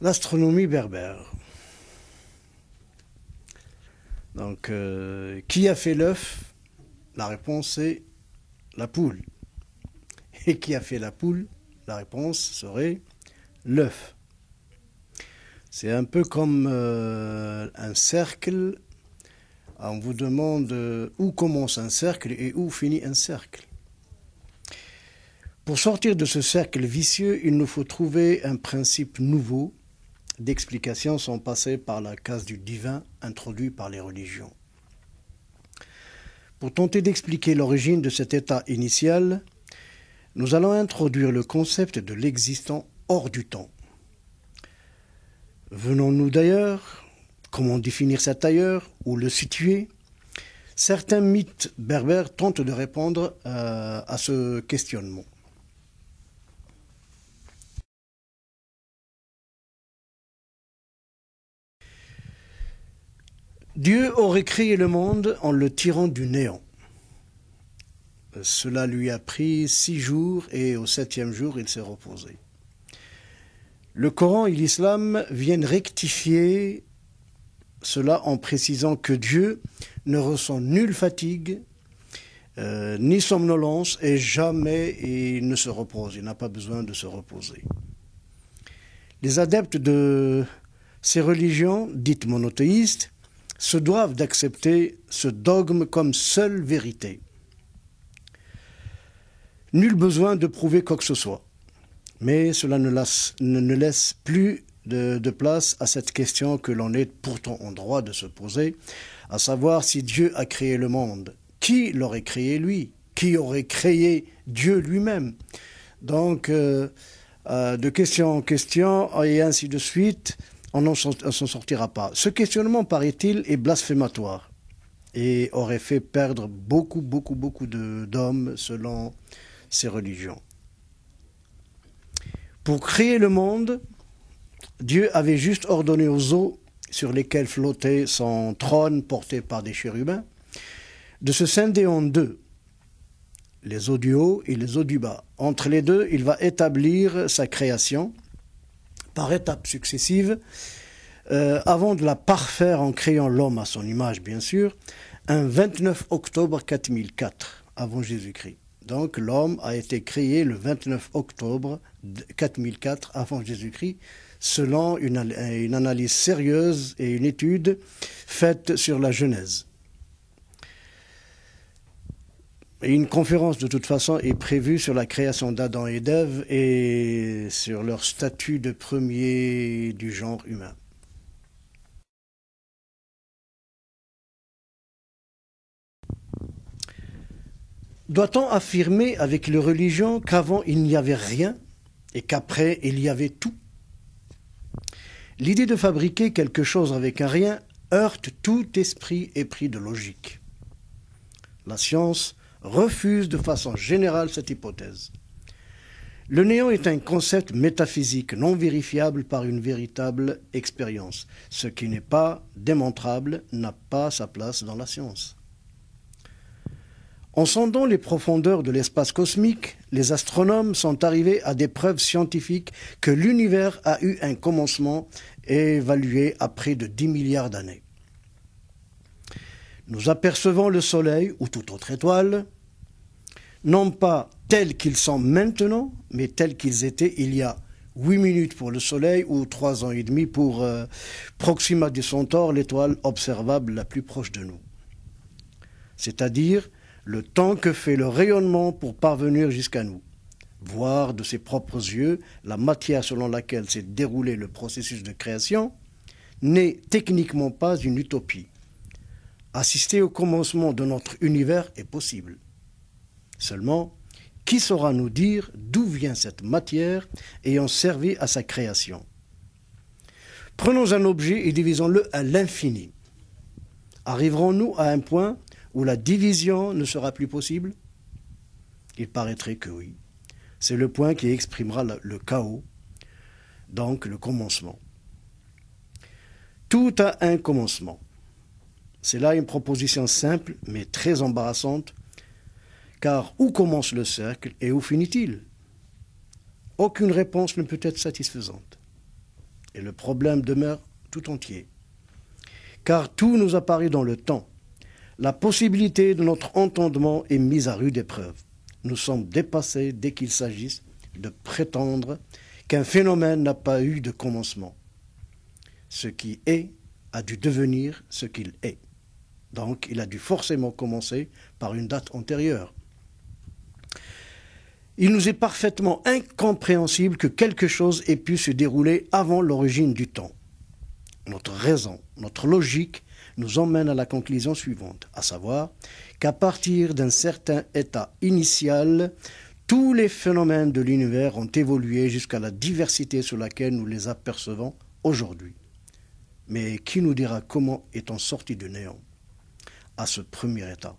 L'astronomie berbère. Donc, euh, qui a fait l'œuf La réponse est la poule. Et qui a fait la poule La réponse serait l'œuf. C'est un peu comme euh, un cercle. On vous demande euh, où commence un cercle et où finit un cercle. Pour sortir de ce cercle vicieux, il nous faut trouver un principe nouveau d'explications sont passées par la case du divin introduit par les religions. Pour tenter d'expliquer l'origine de cet état initial, nous allons introduire le concept de l'existant hors du temps. Venons-nous d'ailleurs Comment définir cet ailleurs Où le situer Certains mythes berbères tentent de répondre euh, à ce questionnement. Dieu aurait créé le monde en le tirant du néant. Cela lui a pris six jours et au septième jour, il s'est reposé. Le Coran et l'islam viennent rectifier cela en précisant que Dieu ne ressent nulle fatigue, euh, ni somnolence, et jamais il ne se repose, il n'a pas besoin de se reposer. Les adeptes de ces religions dites monothéistes se doivent d'accepter ce dogme comme seule vérité. Nul besoin de prouver quoi que ce soit, mais cela ne, laisse, plus de, place à cette question que l'on est pourtant en droit de se poser, à savoir si Dieu a créé le monde. Qui l'aurait créé lui Qui aurait créé Dieu lui-même Donc, euh, euh, de question en question, et ainsi de suite, on ne s'en sortira pas. Ce questionnement, paraît-il, est blasphématoire et aurait fait perdre beaucoup, beaucoup, beaucoup d'hommes selon ces religions. Pour créer le monde, Dieu avait juste ordonné aux eaux sur lesquelles flottait son trône porté par des chérubins de se scinder en deux, les eaux du haut et les eaux du bas. Entre les deux, il va établir sa création par étapes successives, euh, avant de la parfaire en créant l'homme à son image, bien sûr, un 29 octobre 4004 avant Jésus-Christ. Donc l'homme a été créé le 29 octobre 4004 avant Jésus-Christ, selon une, analyse sérieuse et une étude faite sur la Genèse. Et une conférence, de toute façon, est prévue sur la création d'Adam et d'Ève et sur leur statut de premier du genre humain. Doit-on affirmer avec les religions qu'avant il n'y avait rien et qu'après il y avait tout L'idée de fabriquer quelque chose avec un rien heurte tout esprit épris de logique. La science refuse de façon générale cette hypothèse. Le néant est un concept métaphysique non vérifiable par une véritable expérience. Ce qui n'est pas démontrable n'a pas sa place dans la science. En sondant les profondeurs de l'espace cosmique, les astronomes sont arrivés à des preuves scientifiques que l'univers a eu un commencement évalué à près de 10 milliards d'années nous apercevons le soleil ou toute autre étoile, non pas tels qu'ils sont maintenant, mais tels qu'ils étaient il y a huit minutes pour le Soleil ou trois ans et demi pour euh, Proxima du Centaure, l'étoile observable la plus proche de nous. C'est-à-dire le temps que fait le rayonnement pour parvenir jusqu'à nous. Voir de ses propres yeux la matière selon laquelle s'est déroulé le processus de création n'est techniquement pas une utopie assister au commencement de notre univers est possible. Seulement, qui saura nous dire d'où vient cette matière ayant servi à sa création Prenons un objet et divisons-le à l'infini. Arriverons-nous à un point où la division ne sera plus possible Il paraîtrait que oui. C'est le point qui exprimera le chaos, donc le commencement. Tout a un commencement. C'est là une proposition simple, mais très embarrassante, car où commence le cercle et où finit-il Aucune réponse ne peut être satisfaisante. Et le problème demeure tout entier, car tout nous apparaît dans le temps. La possibilité de notre entendement est mise à rude épreuve. Nous sommes dépassés dès qu'il s'agisse de prétendre qu'un phénomène n'a pas eu de commencement. Ce qui est a dû devenir ce qu'il est. Donc il a dû forcément commencer par une date antérieure. Il nous est parfaitement incompréhensible que quelque chose ait pu se dérouler avant l'origine du temps. Notre raison, notre logique nous emmène à la conclusion suivante, à savoir qu'à partir d'un certain état initial, tous les phénomènes de l'univers ont évolué jusqu'à la diversité sur laquelle nous les apercevons aujourd'hui. Mais qui nous dira comment est-on sorti du néant à ce premier état.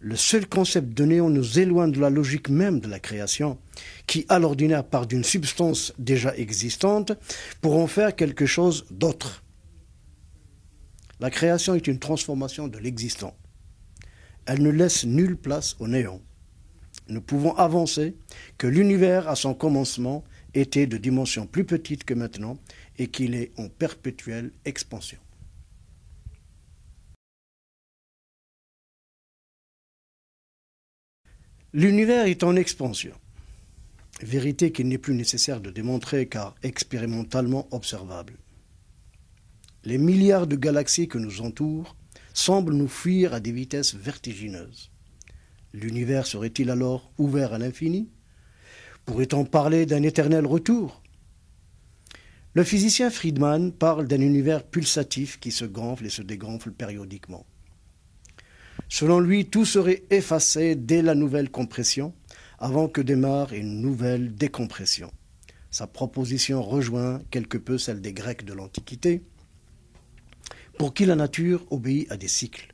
Le seul concept de néon nous éloigne de la logique même de la création, qui à l'ordinaire part d'une substance déjà existante pour en faire quelque chose d'autre. La création est une transformation de l'existant. Elle ne laisse nulle place au néant. Nous pouvons avancer que l'univers à son commencement était de dimension plus petite que maintenant et qu'il est en perpétuelle expansion. L'univers est en expansion. Vérité qu'il n'est plus nécessaire de démontrer car expérimentalement observable. Les milliards de galaxies que nous entourent semblent nous fuir à des vitesses vertigineuses. L'univers serait-il alors ouvert à l'infini Pourrait-on parler d'un éternel retour Le physicien Friedman parle d'un univers pulsatif qui se gonfle et se dégonfle périodiquement. Selon lui, tout serait effacé dès la nouvelle compression, avant que démarre une nouvelle décompression. Sa proposition rejoint quelque peu celle des Grecs de l'Antiquité, pour qui la nature obéit à des cycles.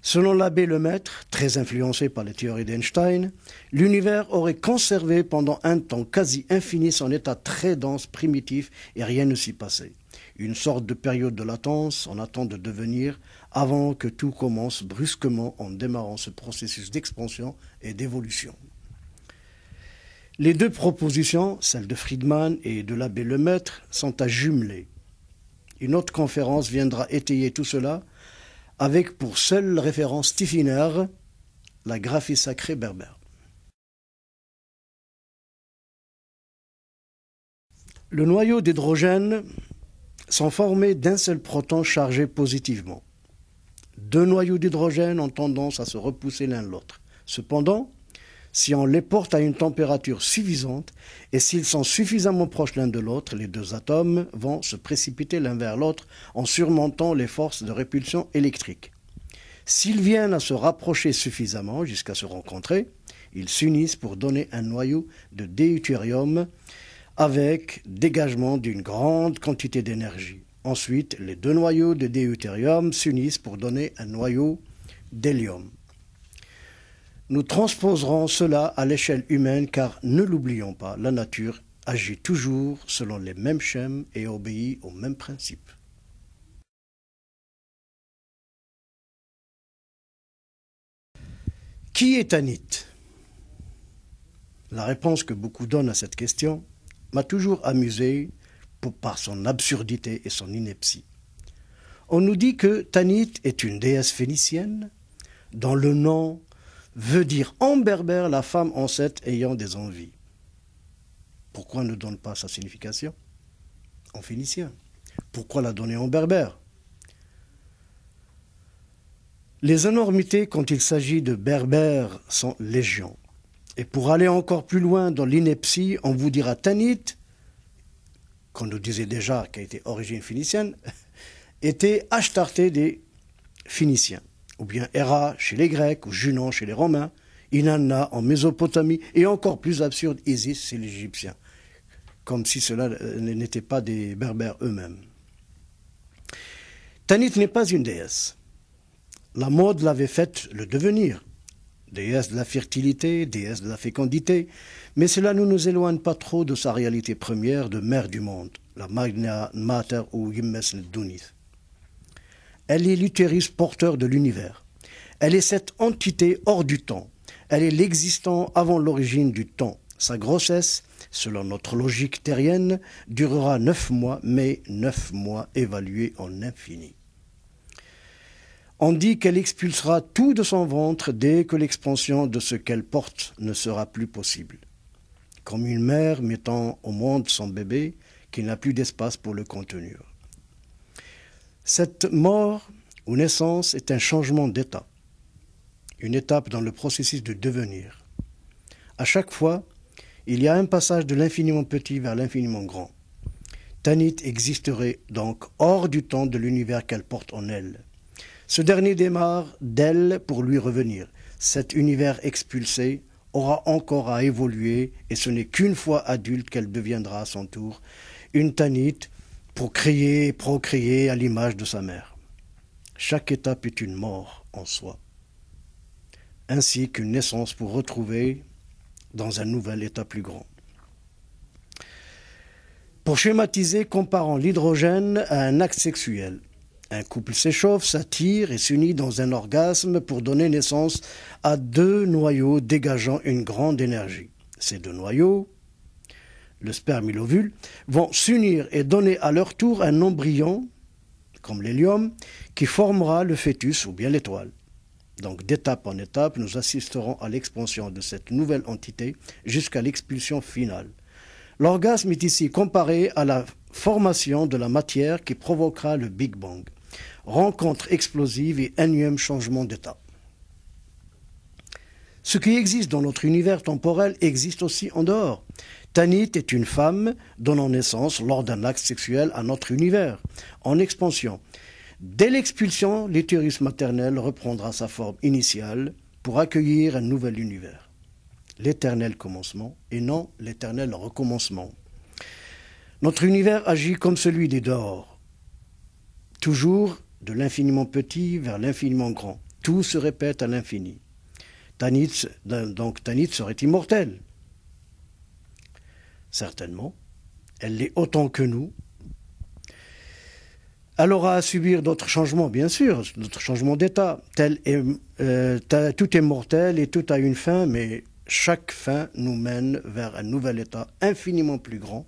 Selon l'abbé Lemaître, très influencé par les théories d'Einstein, l'univers aurait conservé pendant un temps quasi infini son état très dense, primitif, et rien ne s'y passait. Une sorte de période de latence en attente de devenir avant que tout commence brusquement en démarrant ce processus d'expansion et d'évolution. Les deux propositions, celles de Friedman et de l'abbé Lemaître, sont à jumeler. Une autre conférence viendra étayer tout cela, avec pour seule référence Tiffiner, la graphie sacrée berbère. Le noyau d'hydrogène sont formés d'un seul proton chargé positivement. Deux noyaux d'hydrogène ont tendance à se repousser l'un de l'autre. Cependant, si on les porte à une température suffisante et s'ils sont suffisamment proches l'un de l'autre, les deux atomes vont se précipiter l'un vers l'autre en surmontant les forces de répulsion électrique. S'ils viennent à se rapprocher suffisamment jusqu'à se rencontrer, ils s'unissent pour donner un noyau de deutérium avec dégagement d'une grande quantité d'énergie. Ensuite, les deux noyaux de deutérium s'unissent pour donner un noyau d'hélium. Nous transposerons cela à l'échelle humaine car ne l'oublions pas, la nature agit toujours selon les mêmes schèmes et obéit aux mêmes principes. Qui est Tanit La réponse que beaucoup donnent à cette question m'a toujours amusé par son absurdité et son ineptie. On nous dit que Tanit est une déesse phénicienne dont le nom veut dire en berbère la femme enceinte ayant des envies. Pourquoi ne donne pas sa signification en phénicien Pourquoi la donner en berbère Les énormités quand il s'agit de berbère sont légion. Et pour aller encore plus loin dans l'ineptie, on vous dira Tanit qu'on nous disait déjà qu'elle était été origine phénicienne, était Ashtarté des Phéniciens, ou bien Héra chez les Grecs, ou Junon chez les Romains, Inanna en Mésopotamie, et encore plus absurde, Isis chez les Égyptiens, comme si cela euh, n'était pas des Berbères eux-mêmes. Tanit n'est pas une déesse. La mode l'avait faite le devenir déesse de la fertilité, déesse de la fécondité, mais cela ne nous éloigne pas trop de sa réalité première de mère du monde, la Magna Mater ou Yimmes Dunith. Elle est l'utérus porteur de l'univers. Elle est cette entité hors du temps. Elle est l'existant avant l'origine du temps. Sa grossesse, selon notre logique terrienne, durera neuf mois, mais neuf mois évalués en infini. On dit qu'elle expulsera tout de son ventre dès que l'expansion de ce qu'elle porte ne sera plus possible. Comme une mère mettant au monde son bébé qui n'a plus d'espace pour le contenir. Cette mort ou naissance est un changement d'état, une étape dans le processus de devenir. À chaque fois, il y a un passage de l'infiniment petit vers l'infiniment grand. Tanit existerait donc hors du temps de l'univers qu'elle porte en elle. Ce dernier démarre d'elle pour lui revenir. Cet univers expulsé aura encore à évoluer et ce n'est qu'une fois adulte qu'elle deviendra à son tour une tanite pour crier et procréer à l'image de sa mère. Chaque étape est une mort en soi, ainsi qu'une naissance pour retrouver dans un nouvel état plus grand. Pour schématiser, comparons l'hydrogène à un acte sexuel. Un couple s'échauffe, s'attire et s'unit dans un orgasme pour donner naissance à deux noyaux dégageant une grande énergie. Ces deux noyaux, le sperme et l'ovule, vont s'unir et donner à leur tour un embryon, comme l'hélium, qui formera le fœtus ou bien l'étoile. Donc d'étape en étape, nous assisterons à l'expansion de cette nouvelle entité jusqu'à l'expulsion finale. L'orgasme est ici comparé à la formation de la matière qui provoquera le Big Bang rencontre explosive et énième changement d'état. Ce qui existe dans notre univers temporel existe aussi en dehors. Tanit est une femme donnant naissance lors d'un acte sexuel à notre univers, en expansion. Dès l'expulsion, l'utérus maternel reprendra sa forme initiale pour accueillir un nouvel univers. L'éternel commencement et non l'éternel recommencement. Notre univers agit comme celui des dehors. Toujours de l'infiniment petit vers l'infiniment grand. Tout se répète à l'infini. donc Tanit serait immortel. Certainement. Elle l'est autant que nous. Elle aura à subir d'autres changements, bien sûr, d'autres changements d'état. Euh, tout est mortel et tout a une fin, mais chaque fin nous mène vers un nouvel état infiniment plus grand,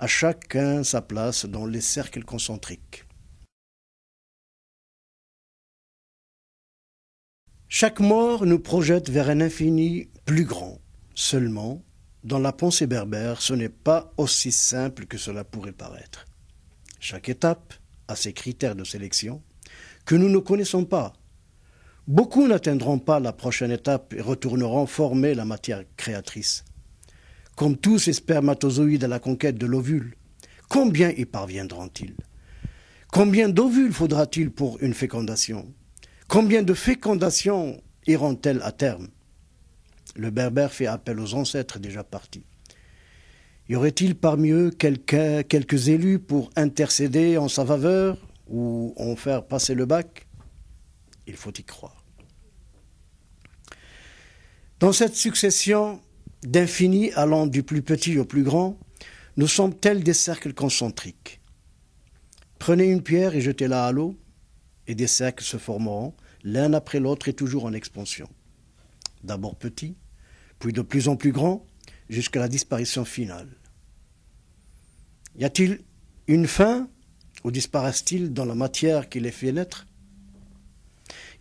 à chacun sa place dans les cercles concentriques. Chaque mort nous projette vers un infini plus grand. Seulement, dans la pensée berbère, ce n'est pas aussi simple que cela pourrait paraître. Chaque étape a ses critères de sélection que nous ne connaissons pas. Beaucoup n'atteindront pas la prochaine étape et retourneront former la matière créatrice. Comme tous ces spermatozoïdes à la conquête de l'ovule, combien y parviendront-ils Combien d'ovules faudra-t-il pour une fécondation Combien de fécondations iront-elles à terme Le berbère fait appel aux ancêtres déjà partis. Y aurait-il parmi eux quelques, élus pour intercéder en sa faveur ou en faire passer le bac Il faut y croire. Dans cette succession d'infini allant du plus petit au plus grand, nous sommes tels des cercles concentriques. Prenez une pierre et jetez-la à l'eau, et des cercles se formeront, l'un après l'autre et toujours en expansion. D'abord petit, puis de plus en plus grand, jusqu'à la disparition finale. Y a-t-il une fin ou disparaissent-ils dans la matière qui les fait naître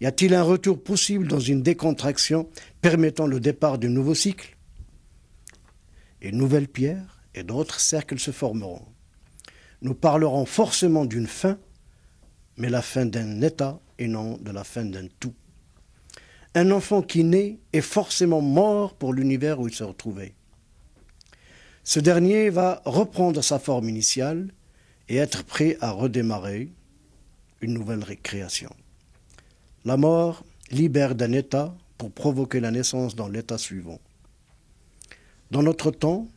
Y a-t-il un retour possible dans une décontraction permettant le départ d'un nouveau cycle Et nouvelles pierres et d'autres cercles se formeront. Nous parlerons forcément d'une fin mais la fin d'un État et non de la fin d'un tout. Un enfant qui naît est forcément mort pour l'univers où il se retrouvait. Ce dernier va reprendre sa forme initiale et être prêt à redémarrer une nouvelle récréation. La mort libère d'un état pour provoquer la naissance dans l'état suivant. Dans notre temps,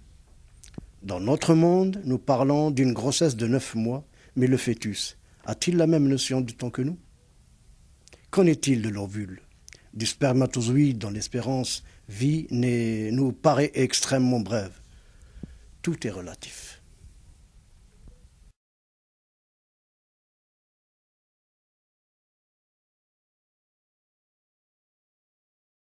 dans notre monde, nous parlons d'une grossesse de neuf mois, mais le fœtus a-t-il la même notion du temps que nous Qu'en est-il de l'ovule Du spermatozoïde dont l'espérance vie nous paraît extrêmement brève. Tout est relatif.